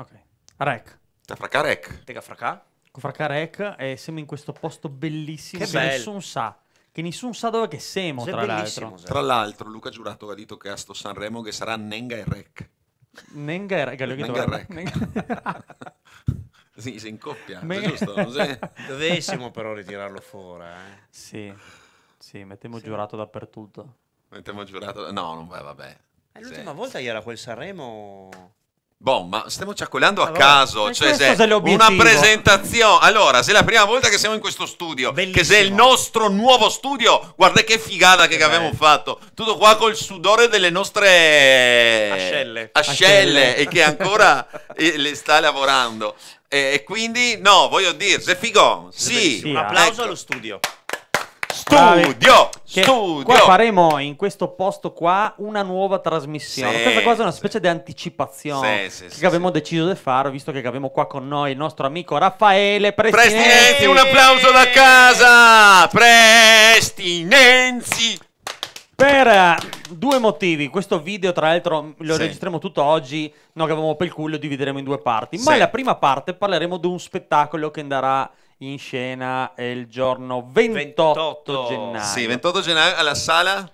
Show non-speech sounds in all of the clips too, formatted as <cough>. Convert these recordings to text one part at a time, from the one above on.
Ok. Rec. Fracà Rec. Tega Fracà. Fracà Rec e siamo in questo posto bellissimo che, che nessuno sa. Che nessuno sa dove che siamo, tra l'altro. Tra l'altro, Luca Giurato ha detto che a sto Sanremo che sarà Nenga e Rec. Nenga e Rec. Nenga e Rec. <laughs> Nenga... sì, si incoppia, Me... giusto? Sei... <laughs> Dovessimo però ritirarlo fuori. Eh. Sì, sì, mettiamo sì. giurato dappertutto. Mettiamo giurato... No, non va, vabbè. Eh, l'ultima sì. volta che era quel Sanremo... Boh, ma stiamo ciaccolando allora, a caso, cioè se una presentazione. Allora, se è la prima volta che siamo in questo studio, Bellissimo. che se è il nostro nuovo studio, guarda che figata che, che abbiamo fatto. Tutto qua col sudore delle nostre ascelle, ascelle, e che ancora <laughs> le sta lavorando. E, quindi, no, voglio dire, se figo, sì. sì. Un applauso ecco. allo studio. Studio! Che studio! Qua faremo in questo posto qua una nuova trasmissione. Sì, Questa cosa è una specie sì. di anticipazione sì, sì, che abbiamo deciso di fare, visto che abbiamo qua con noi il nostro amico Raffaele Prestinenzi. Prestinenzi, un applauso da casa! Prestinenzi! Per eh, due motivi, questo video tra l'altro lo sì. registriamo tutto oggi, noi che avevamo per il culo lo divideremo in due parti, ma sì. la prima parte parleremo di un spettacolo che andrà in scena il giorno 28, 28. gennaio. Sì, 28 gennaio alla sala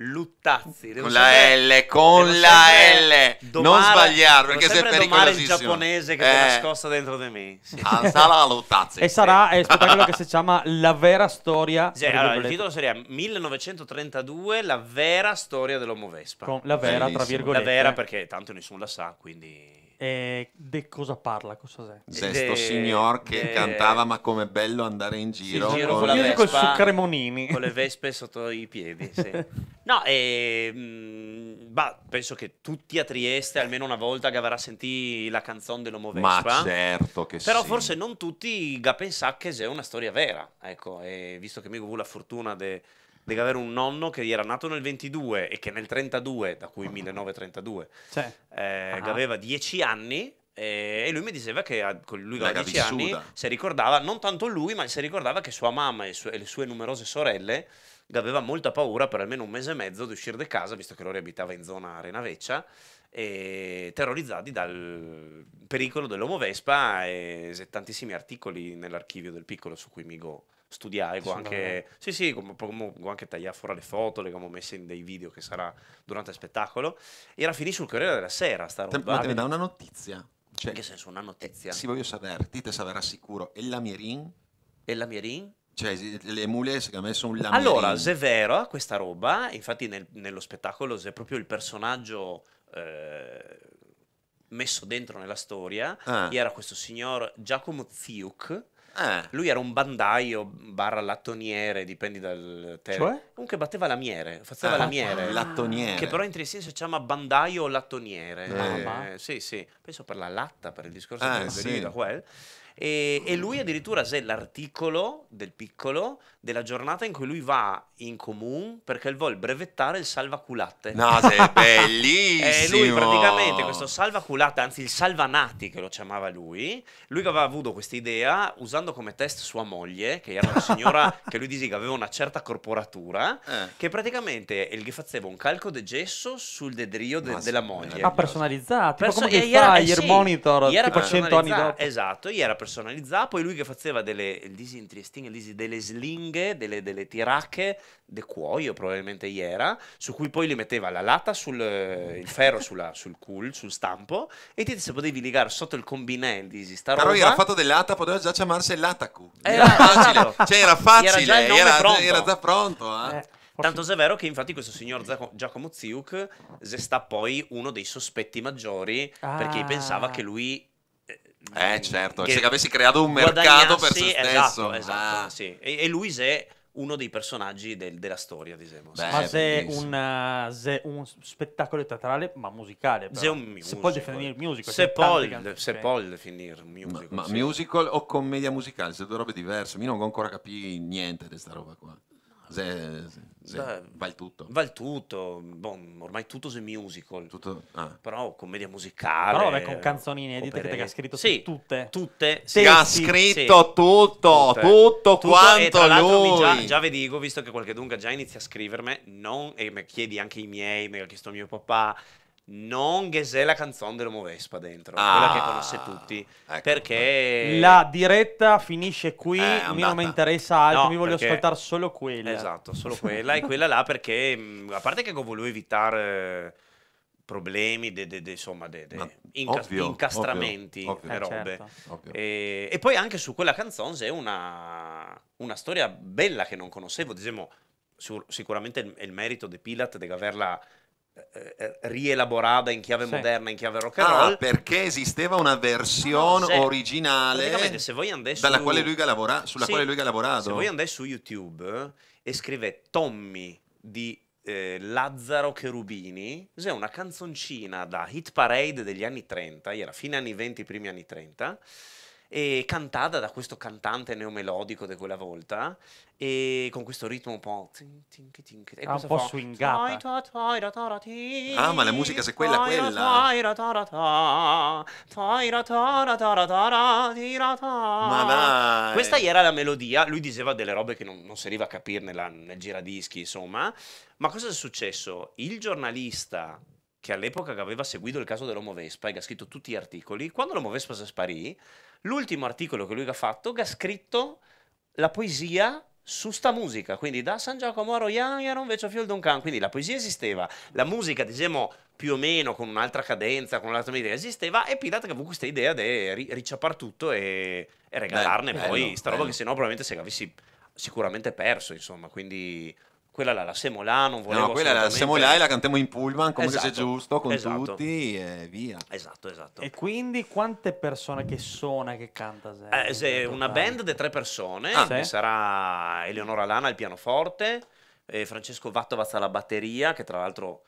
Luttazzi con la L, con la L, domare, non sbagliare perché sei pericolosissimo. il giapponese che eh. è nascosta dentro di me. Sì. <laughs> Alzala Luttazzi. E sarà è spettacolo che si <laughs> chiama La vera storia. Sì, allora, il titolo sarebbe 1932 La vera storia dell'Homo Vespa. Con la vera, Bellissimo. tra virgolette. La vera perché tanto nessuno la sa, quindi eh, de cosa parla? questo Sesto de, signor che de... cantava ma come bello andare in giro, giro con, con, la vespa, con le vespe sotto i piedi. Sì. <laughs> no, e, mh, mm, penso che tutti a Trieste almeno una volta che avrà sentito la canzone dell'Omo Vespa. Ma certo che Però sì. forse non tutti ga pensà che è una storia vera. Ecco, e visto che mi ho avuto la fortuna di devi avere un nonno che era nato nel 22 e che nel 32, da cui 1932, cioè. eh, ah. aveva 10 anni eh, e lui mi diceva che lui aveva 10 anni, si ricordava, non tanto lui, ma si ricordava che sua mamma e, su- e le sue numerose sorelle aveva molta paura per almeno un mese e mezzo di uscire di casa, visto che loro abitava in zona Arenaveccia eh, terrorizzati dal pericolo dell'uomo Vespa e tantissimi articoli nell'archivio del piccolo su cui Migo studiai, sì, anche, sì, sì, come, come, anche tagliare fuori le foto, le abbiamo messe in dei video che sarà durante il spettacolo. e Era finito sul Corriere della Sera, sta roba. Ma te dà una notizia. Cioè, in che senso una notizia? Sì, voglio sapere, ti te saverà sicuro. E la Mirin? E la Mirin? Cioè, le mule secondo me sono un lamirin. Allora, Zevera, questa roba, infatti nel, nello spettacolo se è proprio il personaggio eh, messo dentro nella storia ah. era questo signor Giacomo Ziuk. Ah. Lui era un bandaio barra lattoniere, dipende dal termine. Cioè? Comunque batteva lamiere, faceva ah, lamiere. Lattoniere. Che però in triestino si chiama bandaio o lattoniere. Eh. Eh, sì, sì. Penso per la latta, per il discorso ah, che sì. da quel. E, e lui addirittura se l'articolo del piccolo della giornata in cui lui va in comune perché vuole brevettare il salvaculatte. No, sei <laughs> eh, bellissimo! e lui praticamente questo salvaculatte, anzi il salvanati che lo chiamava lui, lui aveva avuto questa idea usando come test sua moglie, che era una signora <laughs> che lui dice che aveva una certa corporatura, eh. che praticamente gli faceva un calco de gesso sul dedrio de, della moglie. Ah, personalizzato, Perso- come che fa eh, sì, monitor, tipo 100 anni dopo. Esatto, gli era personalizzato personalizzava, poi lui che faceva delle, delle slinghe, delle, delle tiracche de cuoio probabilmente iera, su cui poi li metteva la lata sul eh, il ferro sulla, sul cul, sul stampo, e ti se potevi ligare sotto il combinè il disi, sta Però roba. era fatto dell'ata, poteva già chiamarsi l'atacu. Eh, esatto. cioè, era, era facile, cioè era facile, era già, era, era già pronto. Eh. Eh. Tanto se è vero che infatti questo signor Giacomo Ziuk sta poi uno dei sospetti maggiori ah. perché pensava che lui eh certo, se avessi creato un mercato per se esatto, stesso. Esatto, esatto sì. e, e lui è uno dei personaggi del, della storia di Zemo. Beh, ma se un, eh, se un spettacolo teatrale, ma musicale. Però. Se un musical. Se può definire musical. Se, pol, se può definire musical. Ma, ma sì. musical o commedia musicale, sono due robe diverse. Io non ho ancora capito niente di questa roba qua. Se, se, da, va tutto. Va tutto, bon, ormai tutto è musical. Tutto, ah. Però commedia musicale. Però vabbè, con canzoni inedite operette. che ha scritto sì, tutte. Tutte. Sì, ha scritto sì. tutto, tutte. tutto, tutto quanto lui. Già, già vi dico, visto che qualche dunga già inizia a scrivermi, non, e mi chiedi anche i miei, mi ha chiesto mio papà, non ghesè la canzone dell'Homo Vespa dentro, ah, quella che conosce tutti, ecco. perché la diretta finisce qui, eh, a me non mi interessa altro, no, mi voglio perché... ascoltare solo quella. Esatto, solo <laughs> quella e quella là perché mm, a parte che ho voluto evitare problemi, de, de, de, insomma, de, de inca- ovvio, incastramenti ovvio, ovvio, eh, robe. Certo. e robe. E, poi anche su quella canzone c'è una, una storia bella che non conoscevo, diciamo, sicuramente il, il merito di Pilat deve averla eh, eh, rielaborata in chiave sì. moderna, in chiave rock and roll. Ah, perché esisteva una versione no, ah, se, originale se voi andai su, quale lui lavora, sulla sì, quale lui ha lavorato. Se voi andate su YouTube eh, e scrive Tommy di eh, Lazzaro Cherubini, è una canzoncina da hit parade degli anni 30, era fine anni 20, primi anni 30, e cantata da questo cantante neomelodico di quella volta e con questo ritmo un po' ah, un po' swingato ah ma la musica se quella quella ma dai questa era la melodia lui diceva delle robe che non, non si arriva a capirne nel giradischi insomma ma cosa è successo? il giornalista che all'epoca aveva seguito il caso dell'Homo Vespa e che ha scritto tutti gli articoli, quando l'Homo Vespa si sparì, l'ultimo articolo che lui ha fatto, che ha scritto la poesia su sta musica, quindi da San Giacomo a Royan e invece Fiol Duncan, quindi la poesia esisteva, la musica, diciamo, più o meno con un'altra cadenza, con un'altra idea esisteva e Pilat che avuto questa idea di ri- ricciapar tutto e, e regalarne bello, poi bello, sta roba bello. che sennò probabilmente se avessi sicuramente perso, insomma, quindi quella là, la Semolà, non volevo No, quella la Semolà e la cantiamo in pullman come esatto, se sia esatto, giusto, con esatto. tutti e via. Esatto, esatto. E quindi quante persone che suona che canta Zé? Eh, Zé una band di tre persone, ah, sì. sarà Eleonora Lana al pianoforte, Francesco Vattovaz alla batteria, che tra l'altro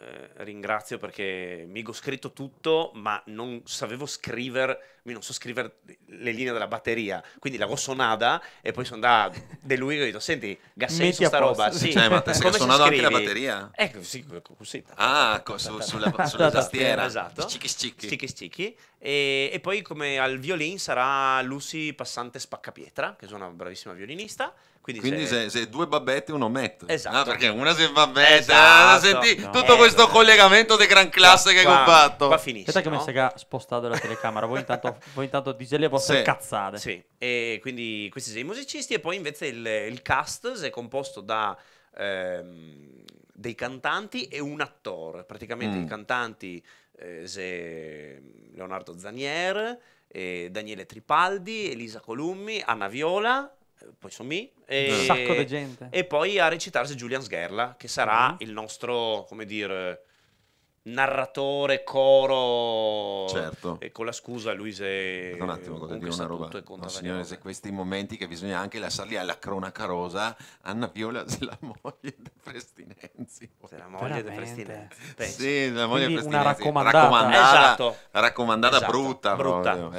eh, ringrazio perché mi ho scritto tutto, ma non sapevo scrivere, non so scrivere le linee della batteria, quindi l'avevo suonata e poi sono andato da lui e ho detto, senti, gassenso sta roba, sì. Cioè, ma perché suonava anche la batteria? Ecco, sì, così. Ah, esatto. sulla, tastiera. Esatto. Sticchi sticchi. E, e poi come al violin sarà Lucy Passante Spaccapietra, che è una bravissima violinista, quindi, Quindi se... Se, se... due babbette uno mette. Esatto. Ah, perché una si babbetta, esatto. senti no. tutto eh, questo collegamento di gran classe qua, che ho fatto. Qua finisce. Aspetta no? che mi sia spostato la telecamera, voi intanto, <laughs> voi intanto dite le vostre sì. cazzate. Sì, e quindi questi sei musicisti e poi invece il, il cast è composto da... Ehm, dei cantanti e un attore. Praticamente mm. i cantanti eh, Leonardo Zanier, eh, Daniele Tripaldi, Elisa Colummi, Anna Viola, poi sono me e, e, poi a recitarsi Julian Sgherla che sarà mm. il nostro come dire narratore, coro. Certo. E con la scusa Luise... Un attimo, cosa dire una roba. No, signore, se questi momenti che bisogna anche lasciarli alla cronaca rosa, Anna Viola se la moglie di Prestinenzi. Se la moglie di Prestinenzi. Sì, la moglie di Prestinenzi. Una raccomandata. Raccomandata, esatto. raccomandata esatto. brutta. Brutta.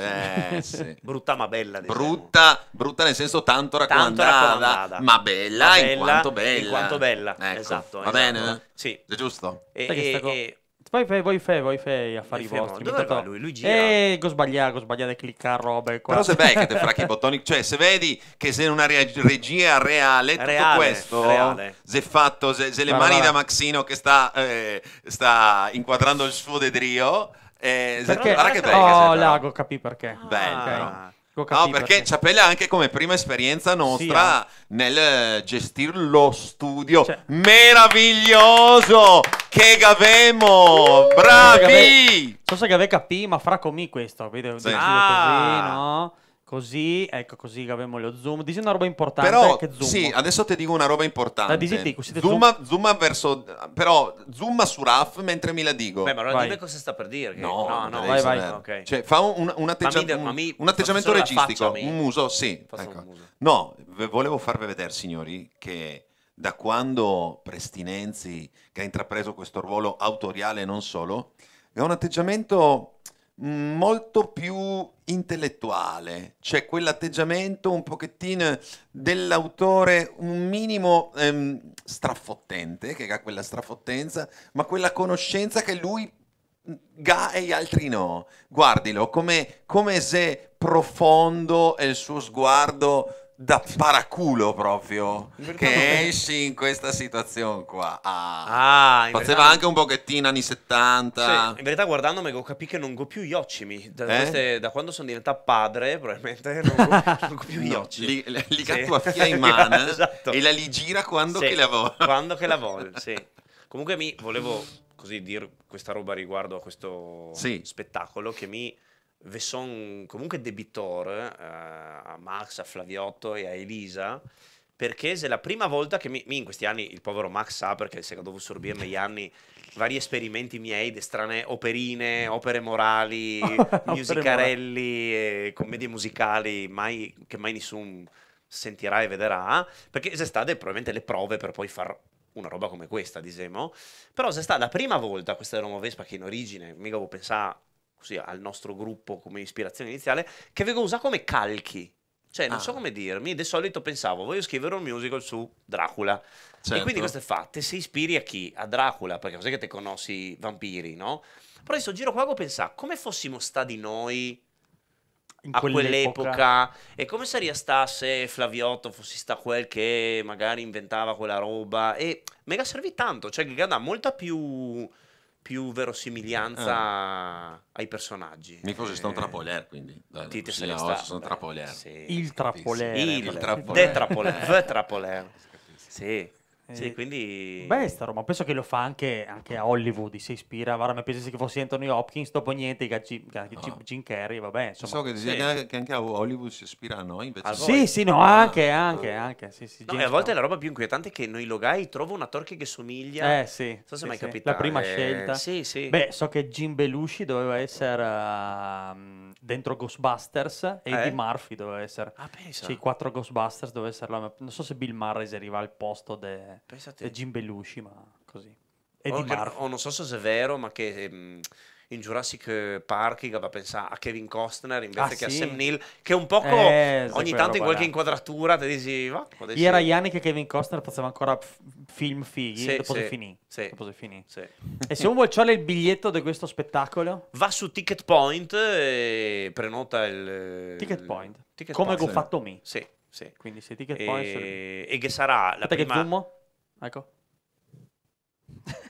Eh, sì. <laughs> brutta ma bella. Diciamo. Brutta, brutta nel senso tanto raccomandata, tanto raccomandata. ma bella, ma bella in quanto bella. In quanto bella. Ecco. Esatto. Va esatto. bene? Sì. È giusto? E, e, e Fai, fai, voi fai, voi fai affari fai, vostri. Dove va lui? Lui gira. Eh, go sbagliare, sbagliare, cliccare robe qua. Però se che te fra che <laughs> bottoni, cioè se vedi che sei in una regia reale, tutto reale, questo, reale. se fatto, se, se le va, mani va. da Maxino che sta, eh, sta inquadrando il suo dedrio... Eh, perché? Guarda che becca, oh, Lago, capì perché. Ah, Bello. Okay. No, perché, perché. anche come prima esperienza nostra sì, eh. nel eh, gestire lo studio. Cioè. Meraviglioso! che gavemo! Uh, Bravi! So se gave capì, ma fra comì questo, vedo sì. ah. così, no? Così, ecco, così abbiamo lo zoom. Dici una roba importante però, che zoom. Sì, adesso ti dico una roba importante. Dici, dico, zooma, zoom. zoom verso... Però zoom su Raf mentre mi la dico. Beh, ma allora dimmi cosa sta per dire. Che... No, no, no, vai, vai. Okay. Cioè, fa un, un, atteggia... mi, un, mi, un atteggiamento registico. Un muso, sì. Ecco. Un muso. No, volevo farvi vedere, signori, che da quando Prestinenzi, che ha intrapreso questo ruolo autoriale e non solo, è un atteggiamento molto più intellettuale, c'è quell'atteggiamento un pochettino dell'autore un minimo ehm, strafottente, che ha quella strafottenza, ma quella conoscenza che lui mm, ga e gli altri no. Guardilo, come, come se profondo è il suo sguardo da paraculo proprio che esci in questa situazione qua. Ah, ah faceva verità... anche un pochettino anni 70. Sì, in verità guardandomi ho capito che non go più Yoshimi. Da, eh? da quando sono diventato padre probabilmente non go, <laughs> non go più Yoshimi. No, li, li tua figlia <laughs> in mano eh? esatto. e la li gira quando sì, che la vuole. Quando che la vuole, <laughs> sì. Comunque mi volevo così dire questa roba riguardo a questo spettacolo che mi ve son comunque debitor eh, a Max, a Flaviotto e a Elisa perché è la prima volta che mi, in questi anni il povero Max sa perché si è dovuto sorbire negli anni vari esperimenti miei di strane operine, opere morali, <laughs> musicarelli, commedie musicali mai, che mai nessuno sentirà e vedrà, perché è stata probabilmente le prove per poi far una roba come questa, diciamo. Però se sta la prima volta, questa era una Vespa che in origine, mica avevo pensato così al nostro gruppo come ispirazione iniziale, che avevo usato come calchi. Cioè, non ah. so come dirmi, di solito pensavo, voglio scrivere un musical su Dracula. Certo. E quindi questo è fatto. Si ispiri a chi? A Dracula, perché cos'è che te conosci vampiri, no? Però adesso giro qua e pensare, come fossimo stati di noi a quell'epoca. e come sarebbe stato se Flaviotto fossi stato quel che magari inventava quella roba e mega servì tanto cioè Gigada ha molta più più verosimiglianza ah. ai personaggi. Mi cosa eh. sta un trapoler, quindi. Ti ti sei sono trapoler. Sì. Il trapoler. Il, il trapoler. De trapoler. V trapoler. <laughs> Sì. Sì, quindi... Beh, sta roba, penso che lo fa anche, anche a Hollywood, si ispira, guarda, mi pensassi che fosse Anthony Hopkins, dopo niente, G- G- ah. Jim Carrey, vabbè. Insomma. So che, sì. che, anche a Hollywood si ispira a noi invece. A sì, sì, no, ah. anche, anche, anche. Sì, sì, no, a volte la roba più inquietante è che noi logai trovo un attore che somiglia. Eh, sì. Non so se sì, mai sì. capito. La prima eh, scelta. Sì, sì. Beh, so che Jim Belushi doveva essere... Uh, dentro Ghostbusters e eh? di Murphy doveva essere. Ah, pensa. Cioè, i quattro Ghostbusters doveva essere la... Non so se Bill Murray si arriva al posto di Jim Belushi, ma così. Eddie o, oh, Murphy. O oh, non so se è vero, ma che... Ehm in Jurassic Park aveva pensato a Kevin Costner invece ah, che sì? a Sam Neill che un po' eh, ogni tanto in qualche là. inquadratura te dici va adesso... era Yannick e Kevin Costner faceva ancora film fighi sì, dopo sì, si finì, sì. dopo si finì. Sì. e se uno vuole ciare il biglietto di questo spettacolo va su Ticket Point e prenota il Ticket Point Ticket come ho fatto me sì, sì. quindi se Ticket e... Point e che sarà la Aspetta prima... che zoom ecco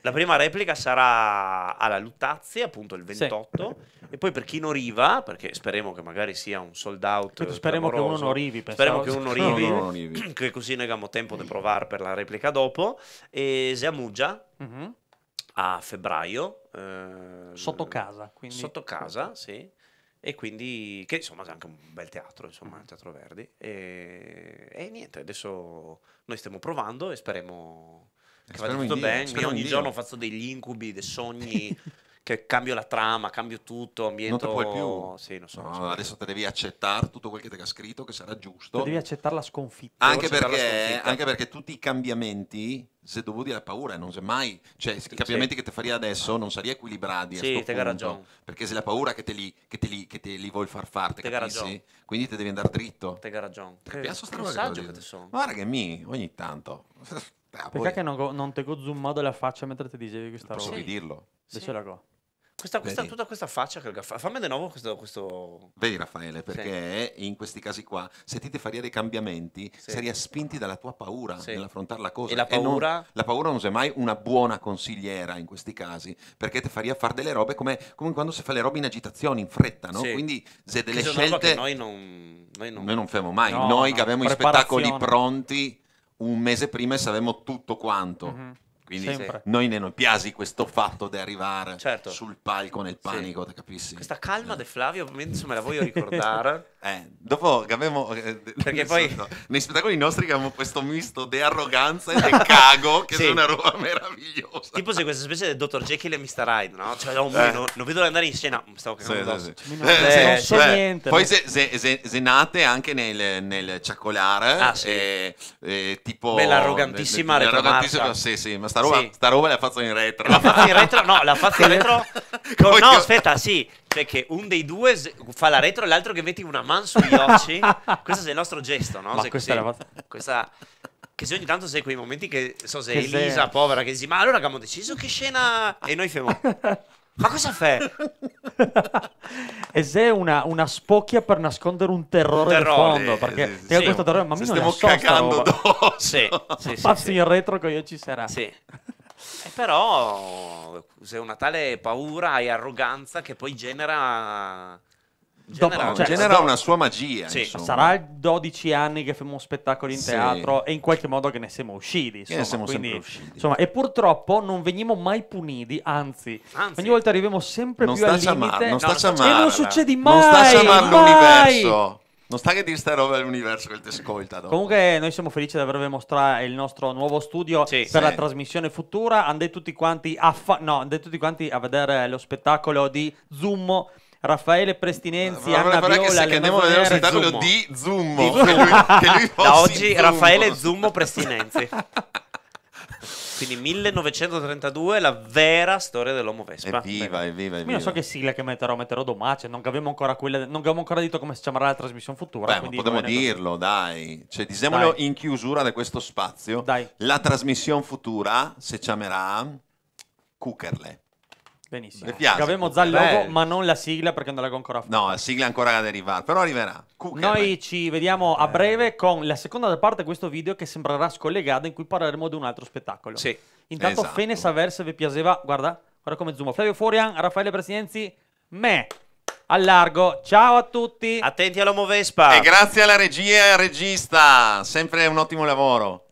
la prima replica sarà alla Luttazzi, appunto il 28. Sì. E poi per chi non arriva, perché speriamo che magari sia un sold out. Quindi speriamo che uno non arrivi. Speriamo che uno arrivi, no, no, <clears throat> che così noi abbiamo tempo di provare per la replica dopo. E Siamuggia uh-huh. Mhm. a febbraio. Eh, sotto casa. Quindi. Sotto casa, sì e quindi che insomma è anche un bel teatro insomma il mhm. Teatro Verdi e, e niente adesso noi stiamo provando e speriamo che vada tutto bene. Io ogni giorno faccio degli incubi, dei sogni. <laughs> che cambio la trama, cambio tutto, ambiente. Non te puoi più. Sì, non so, no, so adesso te devi accettare tutto quel che ti ha scritto, che sarà giusto. Te devi accettare la sconfitta. Anche, perché, la sconfitta. anche perché tutti i cambiamenti se dovuti alla paura non c'è mai cioè i cambiamenti sì. che ti faria adesso non sarei equilibrati sì, te ragione. perché se la paura che te li, che te li, che te li vuoi far fare te capisci quindi te devi andare dritto te ragione te piace sta roba che, che te sono guarda che mi ogni tanto Ah, Perché poi... non, non ti ho zoomato la faccia mentre ti dicevi questa Posso roba? Posso dirlo? Sì. Dice la Questa, questa, tutta questa faccia che fammi di nuovo questo, questo... vedi Raffaele perché sì. in questi casi qua se ti, faria dei cambiamenti sì. sarei spinti dalla tua paura sì. nell'affrontare la cosa e la paura e non, la paura non sei mai una buona consigliera in questi casi perché ti faria fare delle robe come, come quando si fa le robe in agitazione in fretta no? quindi se delle scelte noi non, noi non... noi non fermo mai no, noi no, che abbiamo i spettacoli pronti un mese prima e saremmo tutto quanto. Mm-hmm. Quindi Sempre. noi ne non piasi questo fatto di arrivare certo. sul palco nel panico, sì. capisci? Questa calma eh. de Flavio, me la voglio ricordare. <laughs> eh, dopo che Eh, Perché poi... So, nei spettacoli nostri abbiamo questo misto di arroganza e di cago, che sì. è una roba meravigliosa. Tipo se questa specie del Dr. Jekyll e Mr. Hyde, no? Cioè, oh, eh. non, non vedo l'andare in scena, mm, stavo cagando sì, sì, sì. Eh, non so cioè, niente. Poi se, se, se, se, nate anche nel, nel ciacolare, ah, sì. e, eh, e, eh, tipo... Beh, l'arrogantissima nel, Sì, sì, ma sta roba, sì. sta roba la faccio in retro. La faccio in retro? No, la faccio in retro. <laughs> no, no, aspetta, sì. Cioè che un dei due fa la retro e l'altro che metti una man sugli occhi. <laughs> questo è il nostro gesto, no? Ma questa è la questa che se ogni tanto sei quei momenti che so se che Elisa, sei... povera, che dici ma allora abbiamo deciso che scena e noi fermo. <laughs> Ma cosa fai? Ed è una, una, spocchia per nascondere un terrore, un terrore fondo. Perché sì, sì, questo terrore, ma mi non stiamo cagando addosso. <laughs> Sì, sì, Passi sì, in retro che io ci sarà. Sì. E eh, però c'è una tale paura e arroganza che poi genera Genera, dopo, cioè, genera una sua magia. Sì. Sarà 12 anni che facciamo spettacoli in sì. teatro e in qualche modo che ne siamo usciti. Insomma. Ne siamo Quindi, usciti. Insomma, e purtroppo non veniamo mai puniti, anzi, anzi. ogni volta arriviamo sempre non più al limite. Non no, sta non e non succede mai. Non sta chiamando l'universo. Non sta che ti sta roba l'universo che ti ascolta. Dopo. Comunque, noi siamo felici di avervi mostrato il nostro nuovo studio sì, per sì. la trasmissione futura. Andate tutti quanti a, fa- no, andate tutti quanti a vedere lo spettacolo di Zoom Raffaele Prestinenzi, Ma Anna Viola, che andiamo a vedere un spettacolo di Zummo. <laughs> da oggi Zummo. Raffaele Zummo Prestinenzi. Quindi 1932 la vera storia dell'uomo Vespa. Evviva, evviva, evviva. Io so che sigla che metterò, metterò Domace, non abbiamo ancora quella, non abbiamo ancora detto come si chiamerà la trasmissione futura. Beh, potremmo dirlo, così. dai. Cioè, diciamolo in chiusura di questo spazio. Dai. La trasmissione futura si chiamerà Cuckerle. Benissimo. Mi piace. Avevamo già Beh. ma non la sigla perché non l'avevo ancora fatta. No, la sigla è ancora da arrivare, però arriverà. Cooker. Noi ci vediamo a eh. breve con la seconda parte di questo video che sembrerà scollegata in cui parleremo di un altro spettacolo. Sì. Intanto esatto. Fene Saver se vi piaceva, guarda, guarda come zoom. Flavio Forian, Raffaele Presidenzi, me al largo. Ciao a tutti. Attenti all'Omo Vespa. E grazie alla regia e al regista. Sempre un ottimo lavoro.